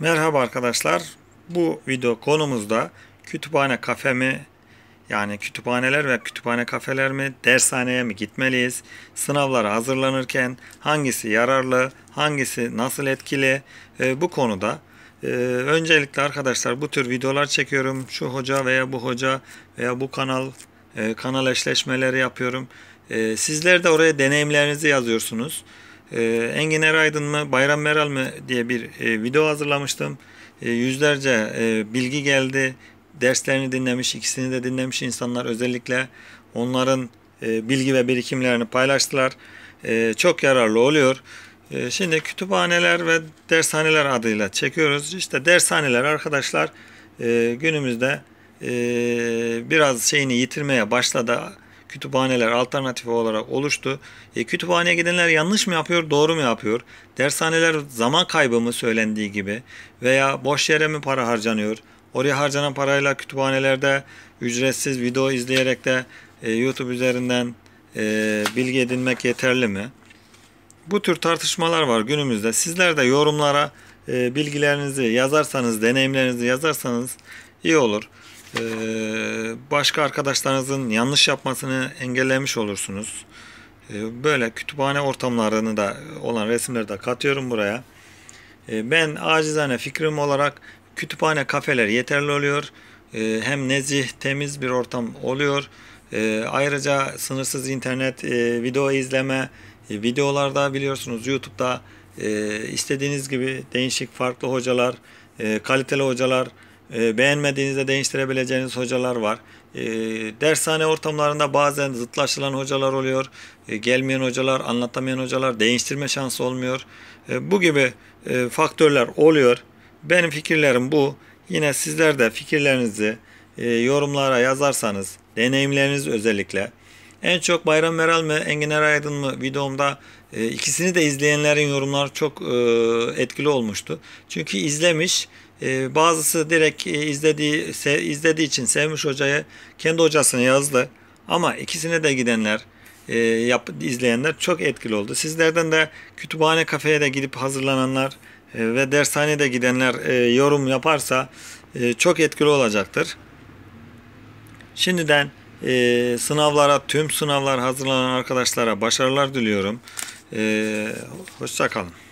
Merhaba arkadaşlar. Bu video konumuzda kütüphane kafe mi yani kütüphaneler ve kütüphane kafeler mi dershaneye mi gitmeliyiz? Sınavlara hazırlanırken hangisi yararlı, hangisi nasıl etkili e, bu konuda ee, öncelikle arkadaşlar bu tür videolar çekiyorum. Şu hoca veya bu hoca veya bu kanal e, kanal eşleşmeleri yapıyorum. E, sizler de oraya deneyimlerinizi yazıyorsunuz e, Engin Eraydın mı Bayram Meral mı diye bir e, video hazırlamıştım. E, yüzlerce e, bilgi geldi. Derslerini dinlemiş, ikisini de dinlemiş insanlar özellikle onların e, bilgi ve birikimlerini paylaştılar. E, çok yararlı oluyor. E, şimdi kütüphaneler ve dershaneler adıyla çekiyoruz. İşte dershaneler arkadaşlar e, günümüzde e, biraz şeyini yitirmeye başladı kütüphaneler alternatif olarak oluştu. E, kütüphaneye gidenler yanlış mı yapıyor, doğru mu yapıyor? Dershaneler zaman kaybı mı söylendiği gibi veya boş yere mi para harcanıyor? Oraya harcanan parayla kütüphanelerde ücretsiz video izleyerek de e, YouTube üzerinden e, bilgi edinmek yeterli mi? Bu tür tartışmalar var günümüzde. Sizler de yorumlara e, bilgilerinizi yazarsanız, deneyimlerinizi yazarsanız iyi olur. Ee, başka arkadaşlarınızın yanlış yapmasını engellemiş olursunuz. Ee, böyle kütüphane ortamlarını da olan resimleri de katıyorum buraya. Ee, ben acizane fikrim olarak kütüphane kafeler yeterli oluyor. hem nezih, temiz bir ortam oluyor. ayrıca sınırsız internet, e, video izleme, e, videolarda biliyorsunuz YouTube'da e, istediğiniz gibi değişik farklı hocalar, kaliteli hocalar, ee, beğenmediğinizde değiştirebileceğiniz hocalar var. E, dershane ortamlarında bazen zıtlaşılan hocalar oluyor. E, gelmeyen hocalar, anlatamayan hocalar, değiştirme şansı olmuyor. bu gibi e, faktörler oluyor. Benim fikirlerim bu. Yine sizler de fikirlerinizi e, yorumlara yazarsanız, deneyimleriniz özellikle en çok Bayram Meral mi Enginar Aydın mı videomda e, ikisini de izleyenlerin yorumlar çok e, etkili olmuştu. Çünkü izlemiş e, bazısı direkt e, izlediği se, izlediği için sevmiş hocayı kendi hocasını yazdı. Ama ikisine de gidenler e, yap, izleyenler çok etkili oldu. Sizlerden de kütüphane kafeye de gidip hazırlananlar e, ve dershanede gidenler e, yorum yaparsa e, çok etkili olacaktır. Şimdiden e, sınavlara, tüm sınavlar hazırlanan arkadaşlara başarılar diliyorum. E, hoşça kalın.